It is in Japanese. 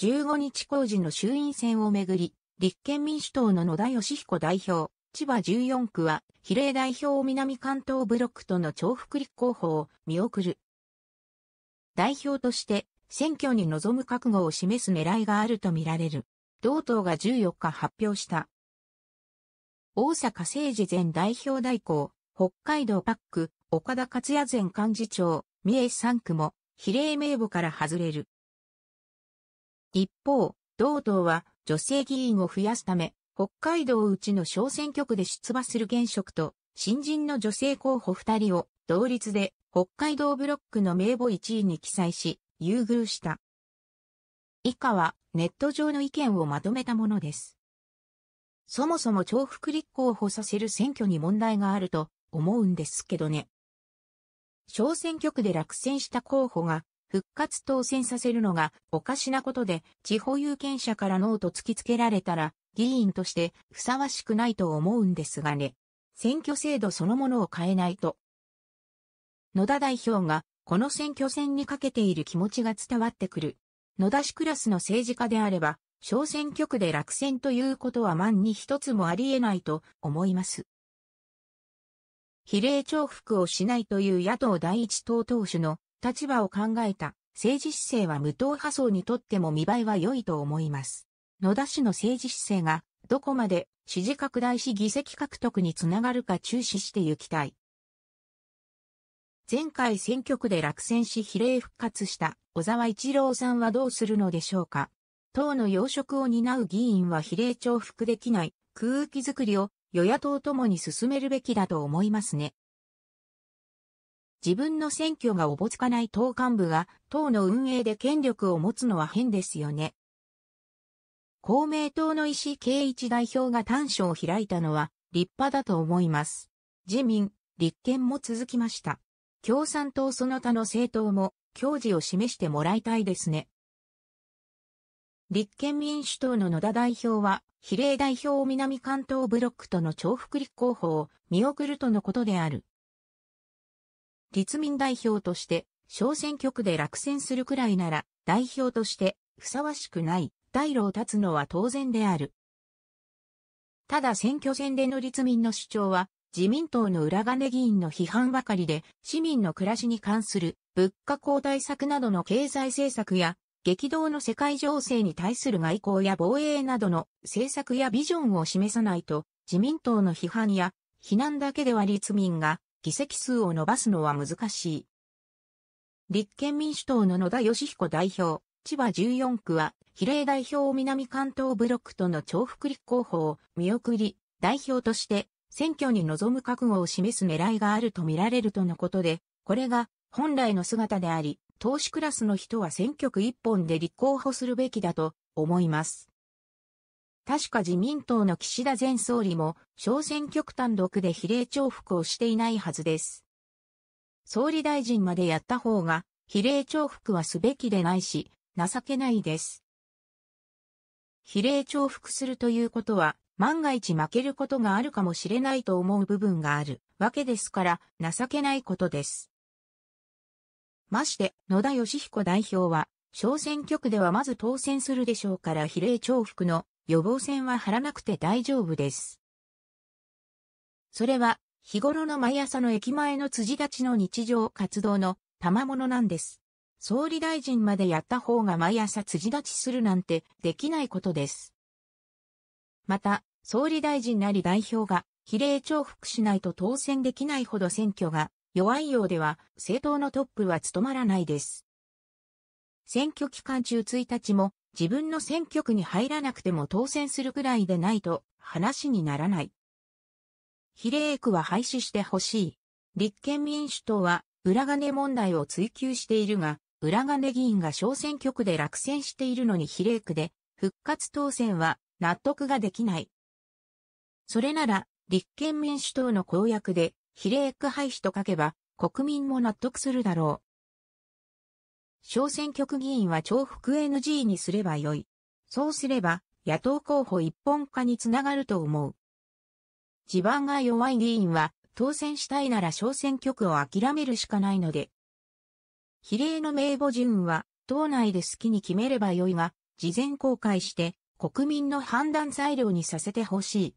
15日工事の衆院選をめぐり、立憲民主党の野田義彦代表、千葉14区は、比例代表南関東ブロックとの重複立候補を見送る。代表として、選挙に臨む覚悟を示す狙いがあるとみられる。同党が14日発表した。大阪政治前代表代行、北海道パック、岡田克也前幹事長、三重3区も、比例名簿から外れる。一方、同党は女性議員を増やすため、北海道内の小選挙区で出馬する現職と、新人の女性候補二人を、同率で北海道ブロックの名簿一位に記載し、優遇した。以下は、ネット上の意見をまとめたものです。そもそも重複立候補させる選挙に問題があると思うんですけどね。小選挙区で落選した候補が復活当選させるのがおかしなことで、地方有権者からノーと突きつけられたら、議員としてふさわしくないと思うんですがね。選挙制度そのものを変えないと。野田代表が、この選挙戦にかけている気持ちが伝わってくる。野田氏クラスの政治家であれば、小選挙区で落選ということは万に一つもあり得ないと思います。比例重複をしないという野党第一党党首の立場を考えた政治姿勢は無党派層にとっても見栄えは良いと思います。野田氏の政治姿勢がどこまで支持拡大し議席獲得につながるか注視してゆきたい。前回選挙区で落選し比例復活した小沢一郎さんはどうするのでしょうか。党の要職を担う議員は比例重複できない空気づくりを与野党ともに進めるべきだと思いますね。自分の選挙がおぼつかない党幹部が党の運営で権力を持つのは変ですよね。公明党の石井啓一代表が短所を開いたのは立派だと思います。自民、立憲も続きました。共産党その他の政党も教示を示してもらいたいですね。立憲民主党の野田代表は、比例代表南関東ブロックとの重複立候補を見送るとのことである。立民代表として小選挙区で落選するくらいなら代表としてふさわしくない退路を断つのは当然である。ただ選挙戦での立民の主張は自民党の裏金議員の批判ばかりで市民の暮らしに関する物価高対策などの経済政策や激動の世界情勢に対する外交や防衛などの政策やビジョンを示さないと自民党の批判や非難だけでは立民が議席数を伸ばすのは難しい。立憲民主党の野田義彦代表、千葉14区は、比例代表南関東ブロックとの重複立候補を見送り、代表として選挙に臨む覚悟を示す狙いがあるとみられるとのことで、これが本来の姿であり、投資クラスの人は選挙区一本で立候補するべきだと思います。確か自民党の岸田前総理も小選挙区単独で比例重複をしていないはずです。総理大臣までやった方が比例重複はすべきでないし、情けないです。比例重複するということは、万が一負けることがあるかもしれないと思う部分があるわけですから、情けないことです。まして、野田義彦代表は、小選挙区ではまず当選するでしょうから比例重複の予防線は張らなくて大丈夫です。それは、日頃の毎朝の駅前の辻立ちの日常活動の賜物なんです。総理大臣までやった方が毎朝辻立ちするなんてできないことです。また、総理大臣なり代表が比例重複しないと当選できないほど選挙が弱いようでは政党のトップは務まらないです。選挙期間中1日も自分の選挙区に入らなくても当選するくらいでないと話にならない。比例区は廃止してほしい。立憲民主党は裏金問題を追求しているが、裏金議員が小選挙区で落選しているのに比例区で復活当選は納得ができない。それなら立憲民主党の公約で比例区廃止と書けば国民も納得するだろう。小選挙区議員は重複 NG にすればよい。そうすれば、野党候補一本化につながると思う。地盤が弱い議員は、当選したいなら小選挙区を諦めるしかないので。比例の名簿順は、党内で好きに決めればよいが、事前公開して、国民の判断材料にさせてほしい。